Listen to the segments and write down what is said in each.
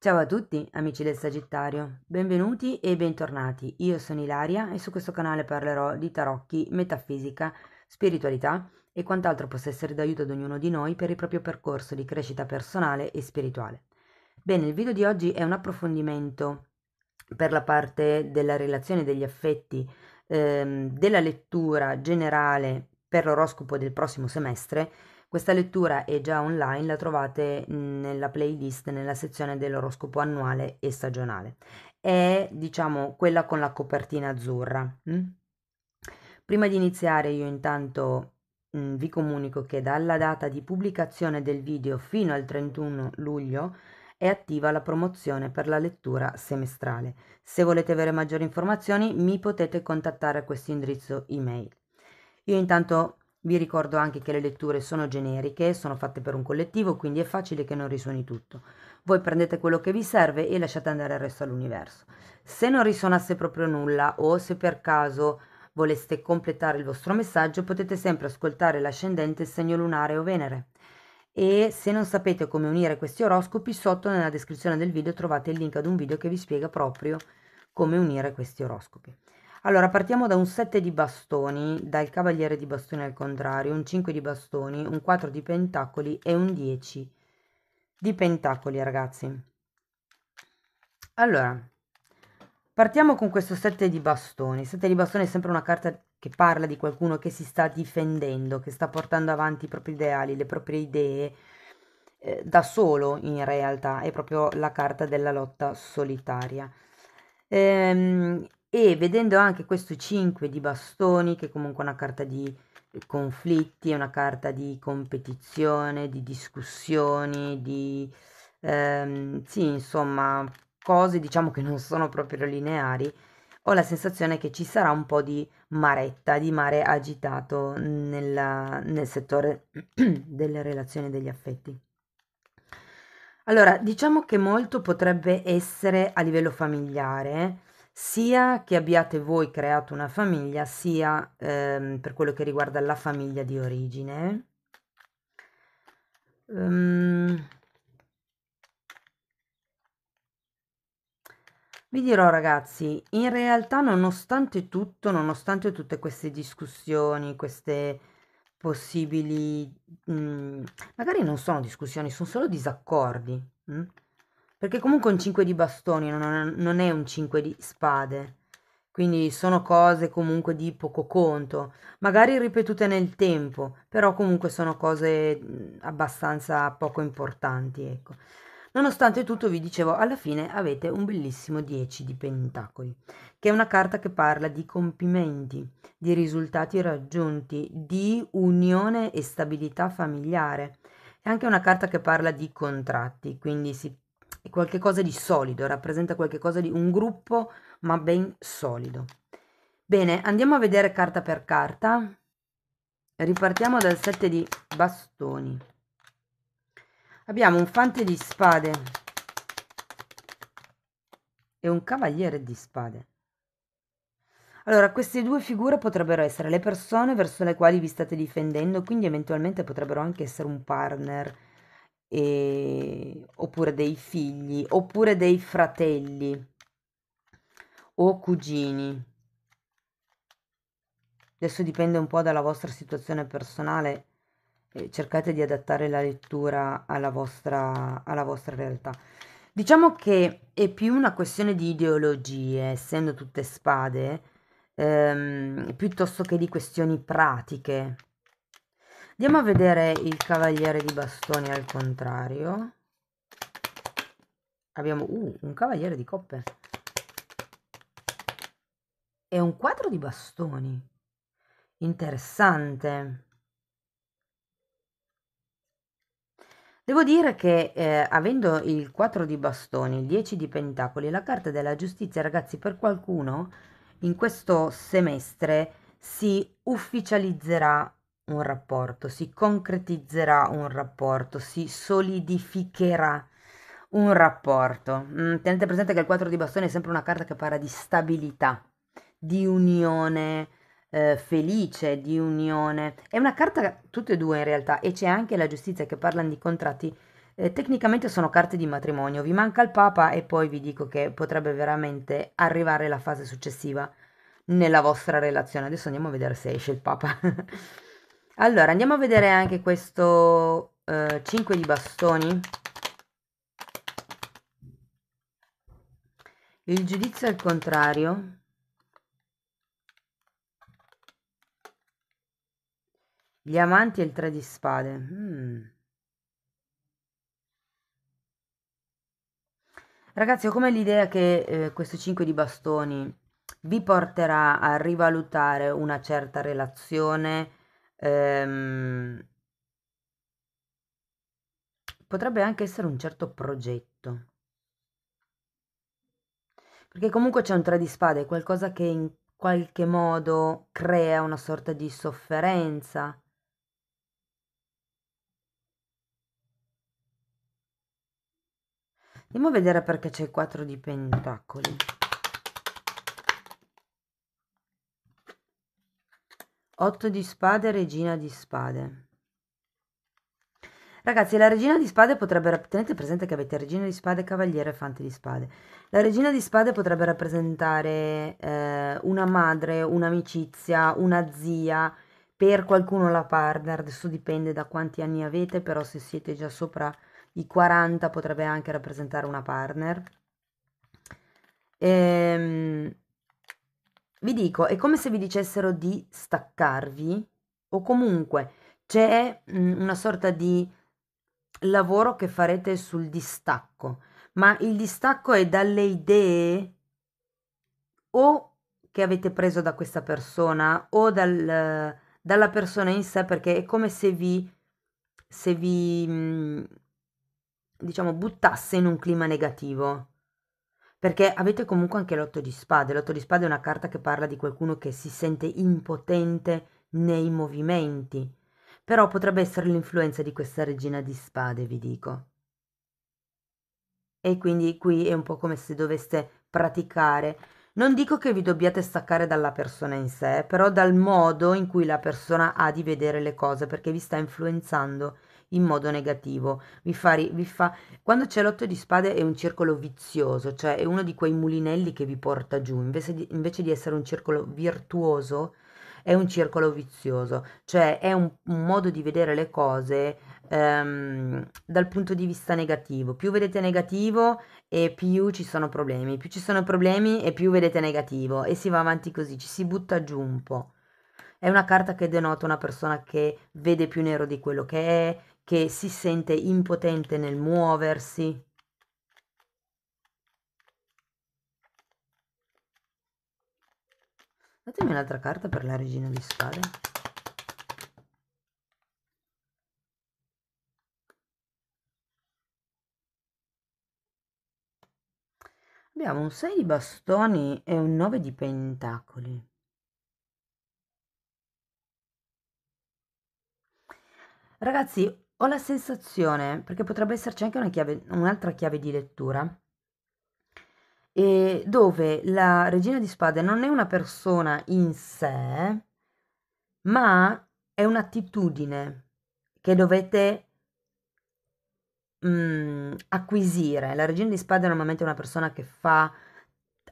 Ciao a tutti amici del Sagittario, benvenuti e bentornati. Io sono Ilaria e su questo canale parlerò di tarocchi, metafisica, spiritualità e quant'altro possa essere d'aiuto ad ognuno di noi per il proprio percorso di crescita personale e spirituale. Bene, il video di oggi è un approfondimento per la parte della relazione degli affetti, ehm, della lettura generale per l'oroscopo del prossimo semestre questa lettura è già online, la trovate nella playlist nella sezione dell'oroscopo annuale e stagionale. È diciamo quella con la copertina azzurra. Mm? Prima di iniziare io intanto mm, vi comunico che dalla data di pubblicazione del video fino al 31 luglio è attiva la promozione per la lettura semestrale. Se volete avere maggiori informazioni mi potete contattare a questo indirizzo email. Io intanto vi ricordo anche che le letture sono generiche, sono fatte per un collettivo, quindi è facile che non risuoni tutto. Voi prendete quello che vi serve e lasciate andare il resto all'universo. Se non risuonasse proprio nulla o se per caso voleste completare il vostro messaggio, potete sempre ascoltare l'ascendente segno lunare o Venere. E se non sapete come unire questi oroscopi, sotto nella descrizione del video trovate il link ad un video che vi spiega proprio come unire questi oroscopi. Allora, partiamo da un 7 di bastoni, dal cavaliere di bastoni al contrario, un 5 di bastoni, un 4 di pentacoli e un 10 di pentacoli, ragazzi. Allora, partiamo con questo 7 di bastoni. 7 di bastoni è sempre una carta che parla di qualcuno che si sta difendendo, che sta portando avanti i propri ideali, le proprie idee eh, da solo in realtà, è proprio la carta della lotta solitaria. Ehm, e vedendo anche questo 5 di bastoni, che è comunque una carta di eh, conflitti, è una carta di competizione, di discussioni, di... Ehm, sì, insomma, cose diciamo che non sono proprio lineari, ho la sensazione che ci sarà un po' di maretta, di mare agitato nella, nel settore delle relazioni e degli affetti. Allora, diciamo che molto potrebbe essere a livello familiare, sia che abbiate voi creato una famiglia, sia ehm, per quello che riguarda la famiglia di origine. Um, vi dirò ragazzi, in realtà nonostante tutto, nonostante tutte queste discussioni, queste possibili, mh, mhmm, magari non sono discussioni, sono solo disaccordi. Mh? Perché comunque un 5 di bastoni non, non è un 5 di spade. Quindi sono cose comunque di poco conto, magari ripetute nel tempo, però comunque sono cose abbastanza poco importanti, ecco. Nonostante tutto, vi dicevo, alla fine avete un bellissimo 10 di pentacoli, che è una carta che parla di compimenti, di risultati raggiunti, di unione e stabilità familiare. È anche una carta che parla di contratti, quindi si è qualcosa di solido, rappresenta qualcosa di un gruppo ma ben solido. Bene, andiamo a vedere carta per carta. Ripartiamo dal 7 di bastoni. Abbiamo un fante di spade e un cavaliere di spade. Allora, queste due figure potrebbero essere le persone verso le quali vi state difendendo, quindi eventualmente potrebbero anche essere un partner oppure dei figli, oppure dei fratelli o cugini. Adesso dipende un po' dalla vostra situazione personale, cercate di adattare la lettura alla vostra, alla vostra realtà. Diciamo che è più una questione di ideologie, essendo tutte spade, ehm, piuttosto che di questioni pratiche, Andiamo a vedere il cavaliere di bastoni al contrario. Abbiamo uh, un cavaliere di coppe. E un quadro di bastoni. Interessante. Devo dire che eh, avendo il 4 di bastoni, il 10 di pentacoli, la carta della giustizia, ragazzi, per qualcuno in questo semestre si ufficializzerà un rapporto, si concretizzerà un rapporto, si solidificherà un rapporto. Mm, tenete presente che il 4 di bastone è sempre una carta che parla di stabilità, di unione eh, felice, di unione. È una carta, tutte e due in realtà, e c'è anche la giustizia che parlano di contratti. Eh, tecnicamente sono carte di matrimonio, vi manca il Papa e poi vi dico che potrebbe veramente arrivare la fase successiva nella vostra relazione. Adesso andiamo a vedere se esce il Papa. Allora, andiamo a vedere anche questo eh, 5 di bastoni. Il giudizio al contrario. Gli amanti e il 3 di spade. Mm. Ragazzi, ho come l'idea che eh, questo 5 di bastoni vi porterà a rivalutare una certa relazione Ehm, potrebbe anche essere un certo progetto. Perché comunque c'è un tre di spade, qualcosa che in qualche modo crea una sorta di sofferenza. Andiamo a vedere perché c'è il 4 di pentacoli. 8 di spade, regina di spade. Ragazzi, la regina di spade potrebbe... Tenete presente che avete regina di spade, cavaliere e fante di spade. La regina di spade potrebbe rappresentare eh, una madre, un'amicizia, una zia, per qualcuno la partner, adesso dipende da quanti anni avete, però se siete già sopra i 40 potrebbe anche rappresentare una partner. Ehm... Vi dico, è come se vi dicessero di staccarvi o comunque c'è mhmm, una sorta di lavoro che farete sul distacco, ma il distacco è dalle idee o che avete preso da questa persona o dal, dalla persona in sé perché è come se vi, se vi mhmm, diciamo, buttasse in un clima negativo perché avete comunque anche l'otto di spade. L'otto di spade è una carta che parla di qualcuno che si sente impotente nei movimenti, però potrebbe essere l'influenza di questa regina di spade, vi dico. E quindi qui è un po' come se doveste praticare non dico che vi dobbiate staccare dalla persona in sé, però dal modo in cui la persona ha di vedere le cose, perché vi sta influenzando in modo negativo. Vi fa, vi fa... Quando c'è l'otto di spade è un circolo vizioso, cioè è uno di quei mulinelli che vi porta giù, invece di, invece di essere un circolo virtuoso è un circolo vizioso, cioè è un, un modo di vedere le cose ehm, dal punto di vista negativo. Più vedete negativo e più ci sono problemi, più ci sono problemi e più vedete negativo e si va avanti così, ci si butta giù un po'. È una carta che denota una persona che vede più nero di quello che è, che si sente impotente nel muoversi. Datemi un'altra carta per la regina di spade. abbiamo un 6 di bastoni e un 9 di pentacoli. Ragazzi, ho la sensazione, perché potrebbe esserci anche una chiave, un'altra chiave di lettura, dove la regina di spade non è una persona in sé, ma è un'attitudine che dovete mhmm, acquisire. La regina di spade normalmente è una persona che fa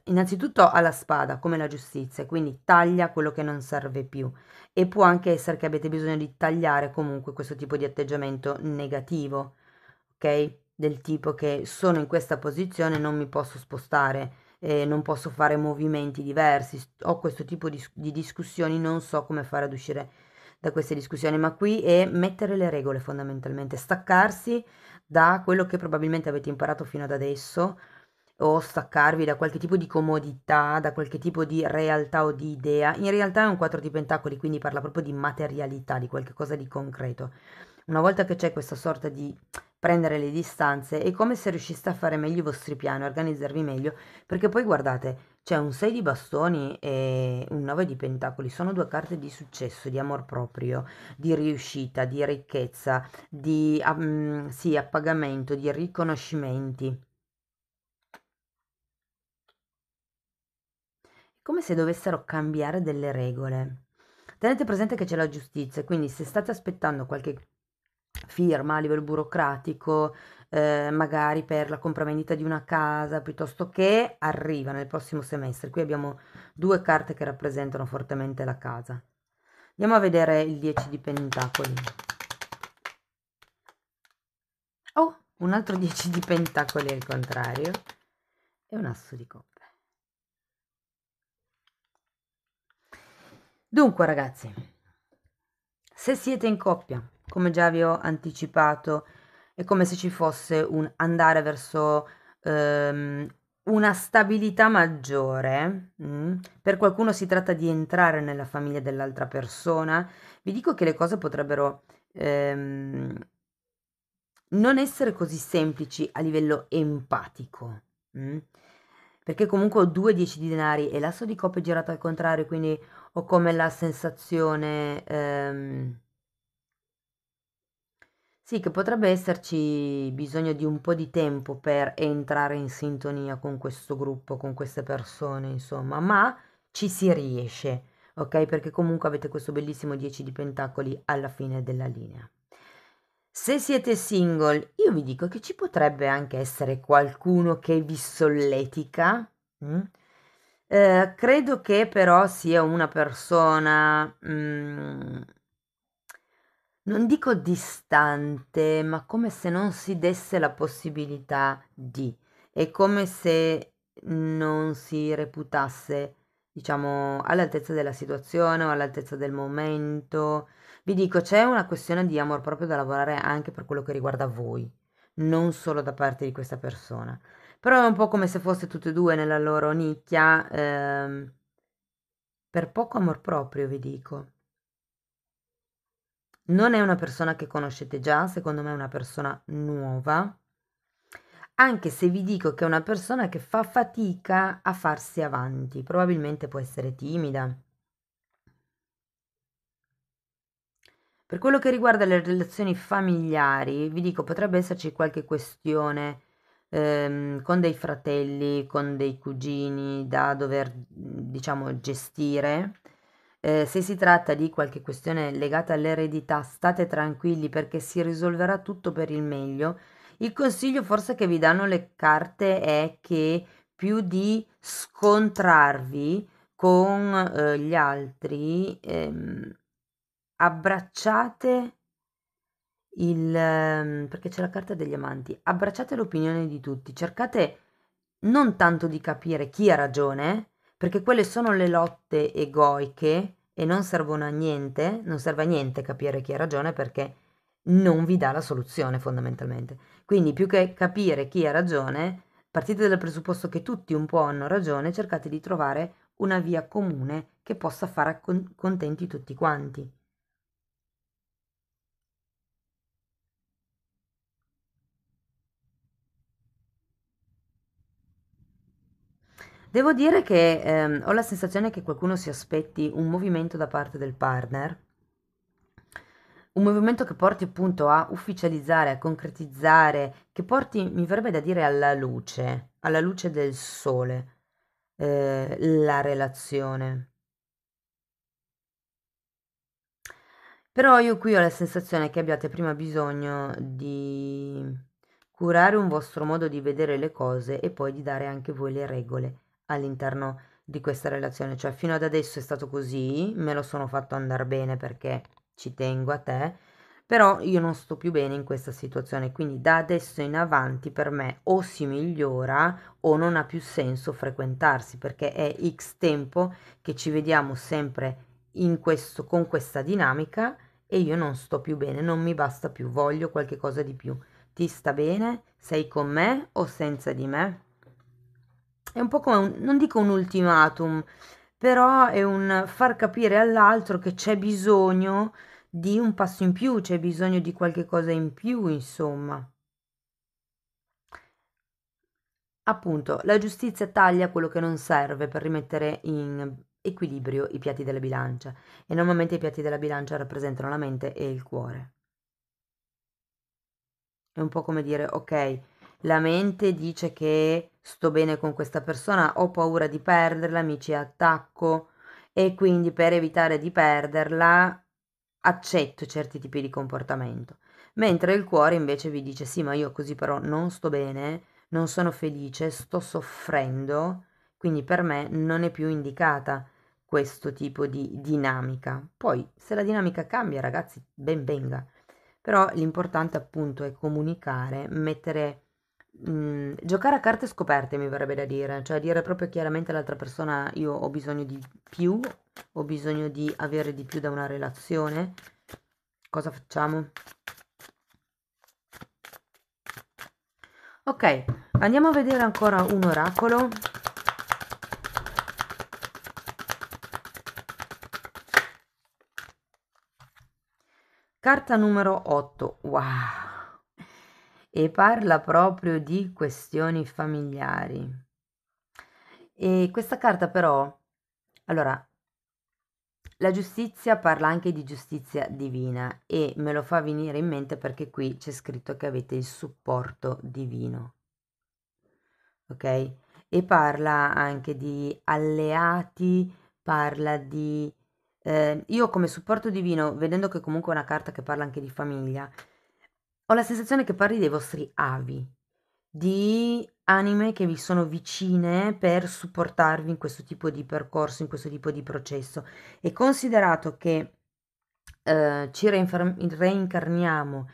innanzitutto ha la spada, come la giustizia, quindi taglia quello che non serve più e può anche essere che abbiate bisogno di tagliare comunque questo tipo di atteggiamento negativo, ok? Del tipo che sono in questa posizione, non mi posso spostare, eh, non posso fare movimenti diversi, ho questo tipo di, di discussioni, non so come fare ad uscire da queste discussioni, ma qui è mettere le regole fondamentalmente, staccarsi da quello che probabilmente avete imparato fino ad adesso o staccarvi da qualche tipo di comodità, da qualche tipo di realtà o di idea. In realtà è un 4 di pentacoli, quindi parla proprio di materialità, di qualcosa di concreto. Una volta che c'è questa sorta di prendere le distanze, è come se riusciste a fare meglio i vostri piani, a organizzarvi meglio, perché poi guardate, c'è un 6 di bastoni e un 9 di pentacoli, sono due carte di successo, di amor proprio, di riuscita, di ricchezza, di um, sì, appagamento, di riconoscimenti. Come se dovessero cambiare delle regole. Tenete presente che c'è la giustizia, quindi se state aspettando qualche firma a livello burocratico, eh, magari per la compravendita di una casa piuttosto che arriva nel prossimo semestre. Qui abbiamo due carte che rappresentano fortemente la casa. Andiamo a vedere il 10 di pentacoli. Oh, un altro 10 di pentacoli al contrario e un asso di coppe. Dunque ragazzi, se siete in coppia, come già vi ho anticipato è come se ci fosse un andare verso ehm, una stabilità maggiore. mm. Per qualcuno si tratta di entrare nella famiglia dell'altra persona. Vi dico che le cose potrebbero ehm, non essere così semplici a livello empatico. mm. Perché comunque ho due dieci di denari e l'asso di coppe girato al contrario, quindi ho come la sensazione... ehm, sì, che potrebbe esserci bisogno di un po' di tempo per entrare in sintonia con questo gruppo, con queste persone, insomma, ma ci si riesce, ok? Perché comunque avete questo bellissimo 10 di pentacoli alla fine della linea. Se siete single, io vi dico che ci potrebbe anche essere qualcuno che vi solletica. Mm? Eh, credo che però sia una persona... Mm, non dico distante, ma come se non si desse la possibilità di, è come se non si reputasse, diciamo, all'altezza della situazione o all'altezza del momento. Vi dico, c'è una questione di amor proprio da lavorare anche per quello che riguarda voi, non solo da parte di questa persona. Però è un po' come se fosse tutte e due nella loro nicchia, ehm, per poco amor proprio, vi dico non è una persona che conoscete già, secondo me è una persona nuova, anche se vi dico che è una persona che fa fatica a farsi avanti, probabilmente può essere timida. Per quello che riguarda le relazioni familiari, vi dico potrebbe esserci qualche questione ehm, con dei fratelli, con dei cugini da dover diciamo gestire eh, se si tratta di qualche questione legata all'eredità, state tranquilli perché si risolverà tutto per il meglio. Il consiglio forse che vi danno le carte è che più di scontrarvi con eh, gli altri, ehm, abbracciate il... Ehm, perché c'è la carta degli amanti, abbracciate l'opinione di tutti, cercate non tanto di capire chi ha ragione, perché quelle sono le lotte egoiche e non servono a niente, non serve a niente capire chi ha ragione perché non vi dà la soluzione fondamentalmente. Quindi più che capire chi ha ragione, partite dal presupposto che tutti un po' hanno ragione, cercate di trovare una via comune che possa fare contenti tutti quanti. Devo dire che ehm, ho la sensazione che qualcuno si aspetti un movimento da parte del partner, un movimento che porti appunto a ufficializzare, a concretizzare, che porti, mi verrebbe da dire, alla luce, alla luce del sole, eh, la relazione. Però io qui ho la sensazione che abbiate prima bisogno di curare un vostro modo di vedere le cose e poi di dare anche voi le regole all'interno di questa relazione, cioè fino ad adesso è stato così, me lo sono fatto andare bene perché ci tengo a te, però io non sto più bene in questa situazione, quindi da adesso in avanti per me o si migliora o non ha più senso frequentarsi perché è X tempo che ci vediamo sempre in questo, con questa dinamica e io non sto più bene, non mi basta più, voglio qualche cosa di più. Ti sta bene? Sei con me o senza di me? È un po' come, un, non dico un ultimatum, però è un far capire all'altro che c'è bisogno di un passo in più, c'è bisogno di qualche cosa in più, insomma. Appunto, la giustizia taglia quello che non serve per rimettere in equilibrio i piatti della bilancia e normalmente i piatti della bilancia rappresentano la mente e il cuore. È un po' come dire, ok, la mente dice che sto bene con questa persona, ho paura di perderla, mi ci attacco e quindi per evitare di perderla accetto certi tipi di comportamento. Mentre il cuore invece vi dice sì, ma io così però non sto bene, non sono felice, sto soffrendo, quindi per me non è più indicata questo tipo di dinamica. Poi se la dinamica cambia, ragazzi, ben venga. Però l'importante appunto è comunicare, mettere mh, mm, giocare a carte scoperte mi verrebbe da dire, cioè dire proprio chiaramente all'altra persona io ho bisogno di più, ho bisogno di avere di più da una relazione, cosa facciamo? Ok, andiamo a vedere ancora un oracolo. Carta numero 8, wow! e parla proprio di questioni familiari. E questa carta però, allora, la giustizia parla anche di giustizia divina e me lo fa venire in mente perché qui c'è scritto che avete il supporto divino. Ok? E parla anche di alleati, parla di... Eh, io come supporto divino, vedendo che comunque è una carta che parla anche di famiglia, ho la sensazione che parli dei vostri avi, di anime che vi sono vicine per supportarvi in questo tipo di percorso, in questo tipo di processo. E considerato che eh, ci reincarniamo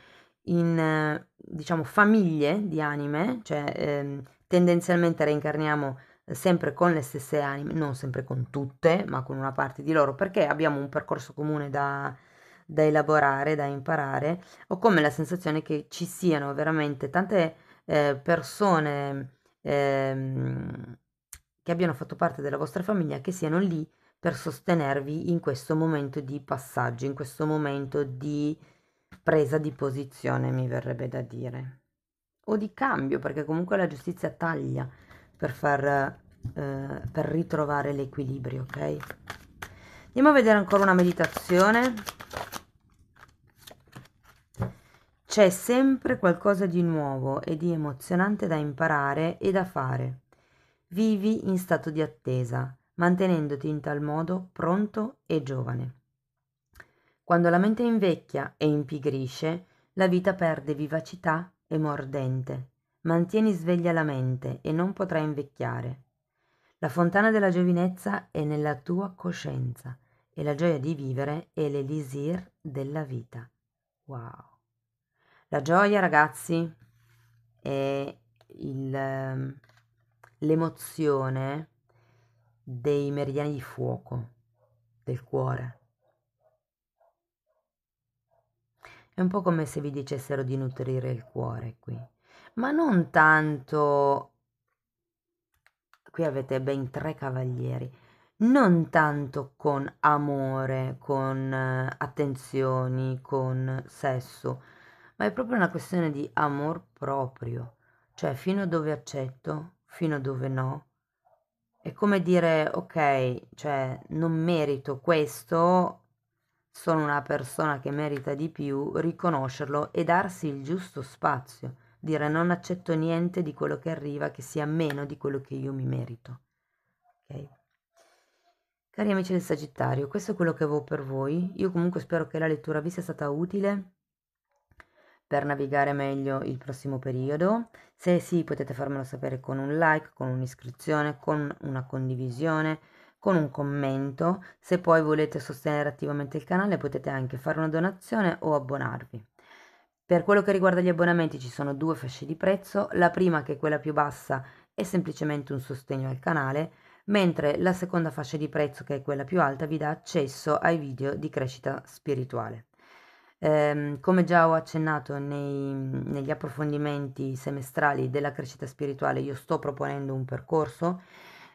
in diciamo famiglie di anime, cioè eh, tendenzialmente reincarniamo sempre con le stesse anime, non sempre con tutte, ma con una parte di loro, perché abbiamo un percorso comune da, da elaborare, da imparare, ho come la sensazione che ci siano veramente tante eh, persone ehm, che abbiano fatto parte della vostra famiglia che siano lì per sostenervi in questo momento di passaggio, in questo momento di presa di posizione, mi verrebbe da dire, o di cambio, perché comunque la giustizia taglia per far eh, per ritrovare l'equilibrio, ok? Andiamo a vedere ancora una meditazione. C'è sempre qualcosa di nuovo e di emozionante da imparare e da fare. Vivi in stato di attesa, mantenendoti in tal modo pronto e giovane. Quando la mente invecchia e impigrisce, la vita perde vivacità e mordente. Mantieni sveglia la mente e non potrai invecchiare. La fontana della giovinezza è nella tua coscienza e la gioia di vivere è l'elisir della vita. Wow! La gioia, ragazzi, è il, ehm, l'emozione dei meridiani di fuoco del cuore. È un po' come se vi dicessero di nutrire il cuore qui, ma non tanto... Qui avete ben tre cavalieri, non tanto con amore, con eh, attenzioni, con sesso, ma è proprio una questione di amor proprio, cioè fino dove accetto, fino a dove no. È come dire, ok, cioè non merito questo, sono una persona che merita di più, riconoscerlo e darsi il giusto spazio, dire non accetto niente di quello che arriva che sia meno di quello che io mi merito. Ok? Cari amici del Sagittario, questo è quello che avevo per voi. Io comunque spero che la lettura vi sia stata utile per navigare meglio il prossimo periodo. Se sì, potete farmelo sapere con un like, con un'iscrizione, con una condivisione, con un commento. Se poi volete sostenere attivamente il canale, potete anche fare una donazione o abbonarvi. Per quello che riguarda gli abbonamenti ci sono due fasce di prezzo, la prima che è quella più bassa è semplicemente un sostegno al canale, mentre la seconda fascia di prezzo che è quella più alta vi dà accesso ai video di crescita spirituale. Ehm, come già ho accennato nei- negli approfondimenti semestrali della crescita spirituale, io sto proponendo un percorso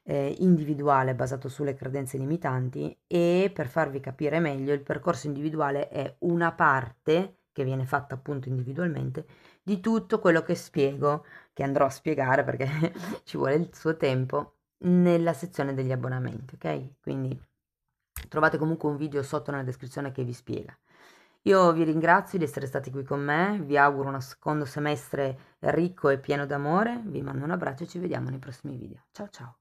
eh, individuale basato sulle credenze limitanti e per farvi capire meglio, il percorso individuale è una parte che viene fatta appunto individualmente di tutto quello che spiego, che andrò a spiegare perché ci vuole il suo tempo nella sezione degli abbonamenti, ok? Quindi trovate comunque un video sotto nella descrizione che vi spiega. Io vi ringrazio di essere stati qui con me, vi auguro uno secondo semestre ricco e pieno d'amore, vi mando un abbraccio e ci vediamo nei prossimi video. Ciao ciao!